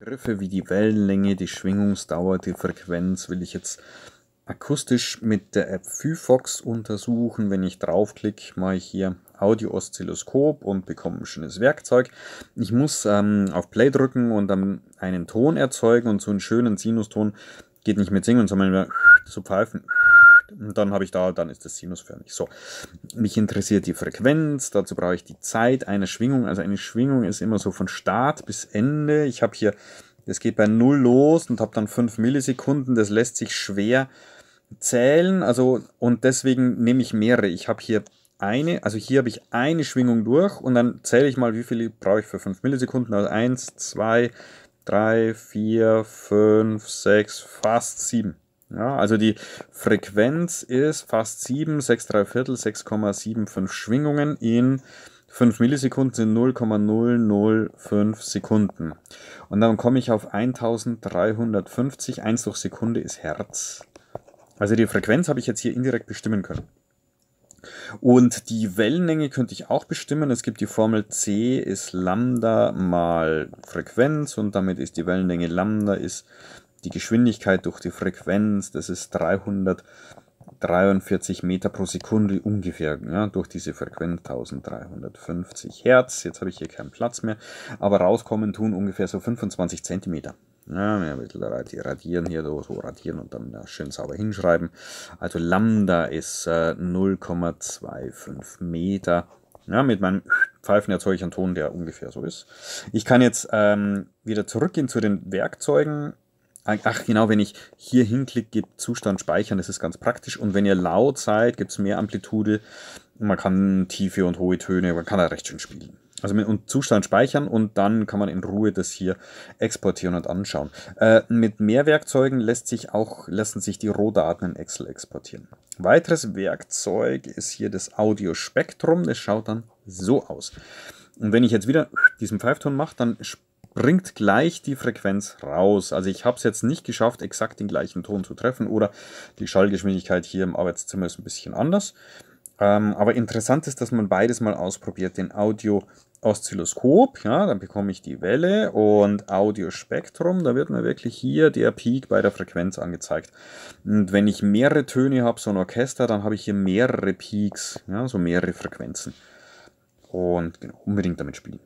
Griffe wie die Wellenlänge, die Schwingungsdauer, die Frequenz will ich jetzt akustisch mit der App Phyfox untersuchen. Wenn ich draufklicke, mache ich hier Audio-Oszilloskop und bekomme ein schönes Werkzeug. Ich muss ähm, auf Play drücken und dann einen Ton erzeugen und so einen schönen Sinuston geht nicht mit Singen, sondern zu pfeifen. Und Dann habe ich da, dann ist das sinusförmig. So, mich interessiert die Frequenz, dazu brauche ich die Zeit einer Schwingung. Also eine Schwingung ist immer so von Start bis Ende. Ich habe hier, es geht bei 0 los und habe dann 5 Millisekunden. Das lässt sich schwer zählen. Also, und deswegen nehme ich mehrere. Ich habe hier eine, also hier habe ich eine Schwingung durch und dann zähle ich mal, wie viele brauche ich für 5 Millisekunden. Also 1, 2, 3, 4, 5, 6, fast 7. Ja, also die Frequenz ist fast 7, 6, 3 Viertel, 6,75 Schwingungen in 5 Millisekunden sind 0,005 Sekunden. Und dann komme ich auf 1350, 1 durch Sekunde ist Herz. Also die Frequenz habe ich jetzt hier indirekt bestimmen können. Und die Wellenlänge könnte ich auch bestimmen. Es gibt die Formel C ist Lambda mal Frequenz und damit ist die Wellenlänge Lambda ist die Geschwindigkeit durch die Frequenz, das ist 343 Meter pro Sekunde ungefähr, ja, durch diese Frequenz 1350 Hertz. Jetzt habe ich hier keinen Platz mehr, aber rauskommen tun ungefähr so 25 Zentimeter. Ja, ein bisschen radieren hier, so radieren und dann schön sauber hinschreiben. Also Lambda ist äh, 0,25 Meter. Ja, mit meinem Pfeifen erzeuge ich einen Ton, der ungefähr so ist. Ich kann jetzt ähm, wieder zurückgehen zu den Werkzeugen Ach genau, wenn ich hier hinklicke, geht Zustand speichern, das ist ganz praktisch. Und wenn ihr laut seid, gibt es mehr Amplitude. Man kann tiefe und hohe Töne, man kann da recht schön spielen. Also mit und Zustand speichern und dann kann man in Ruhe das hier exportieren und anschauen. Äh, mit mehr Werkzeugen lässt sich auch, lassen sich die Rohdaten in Excel exportieren. Weiteres Werkzeug ist hier das Audiospektrum. Das schaut dann so aus. Und wenn ich jetzt wieder diesen Pfeifton mache, dann bringt gleich die Frequenz raus. Also ich habe es jetzt nicht geschafft, exakt den gleichen Ton zu treffen oder die Schallgeschwindigkeit hier im Arbeitszimmer ist ein bisschen anders. Ähm, aber interessant ist, dass man beides mal ausprobiert, den Audio Oszilloskop, ja, dann bekomme ich die Welle und Audio-Spektrum, da wird mir wirklich hier der Peak bei der Frequenz angezeigt. Und wenn ich mehrere Töne habe, so ein Orchester, dann habe ich hier mehrere Peaks, ja, so mehrere Frequenzen. Und genau, unbedingt damit spielen.